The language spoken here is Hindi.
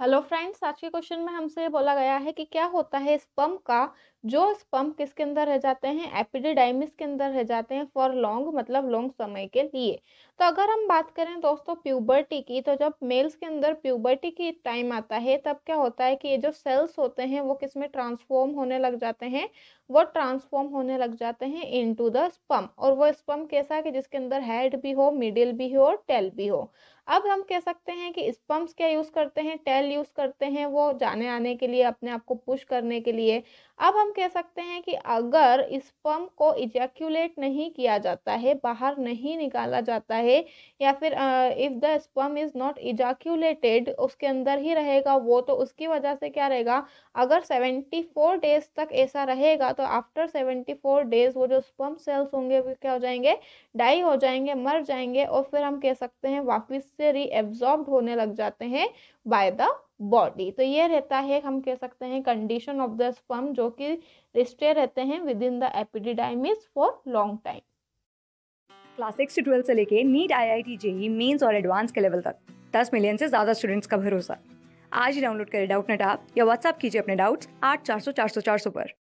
हेलो फ्रेंड्स आज के क्वेश्चन में हमसे बोला गया है कि क्या होता है स्पम का जो स्पम किसके अंदर रह जाते हैं एपिडिडाइमिस के अंदर रह जाते हैं फॉर लॉन्ग मतलब लॉन्ग समय के लिए तो अगर हम बात करें दोस्तों प्यूबर्टी की तो जब मेल्स के अंदर प्यूबर्टी की टाइम आता है तब क्या होता है कि ये जो सेल्स होते हैं वो किस में ट्रांसफॉर्म होने लग जाते हैं वो ट्रांसफॉर्म होने लग जाते हैं इनटू द स्पम और वो स्पम कैसा है कि जिसके अंदर हेड भी हो मिडिल भी हो और टेल भी हो अब हम कह सकते हैं कि स्पम्प्स क्या यूज़ करते हैं टेल यूज़ करते हैं वो जाने आने के लिए अपने आप को पुश करने के लिए अब हम कह सकते हैं कि अगर स्पम्प को इजैक्यूलेट नहीं किया जाता है बाहर नहीं निकाला जाता है या फिर if the sperm is not ejaculated उसके अंदर ही रहेगा वो तो उसकी वजह से क्या रहेगा अगर फोर डेज तक ऐसा रहेगा तो आफ्टर फ़ोर डेज वो जो स्पम्प सेल्स होंगे वो क्या हो जाएंगे डाई हो जाएंगे मर जाएंगे और फिर हम कह सकते हैं वापस से रीएब्जॉर्ब होने लग जाते हैं बाय द बॉडी तो ये रहता है हम कह सकते हैं कंडीशन ऑफ द स्पर्म जो कि स्टे रहते हैं within the epididymis for long time class six से ट्वेल्थ से लेके NEET I I T JEE mains और एडवांस के लेवल तक दस मिलियन से ज़्यादा स्टूडेंट्स का भरोसा आज ही डाउनलोड करें डाउट नेट आप या व्हाट्सअप कीजिए अपने डाउट्स आठ चार सौ चार सौ चार सौ पर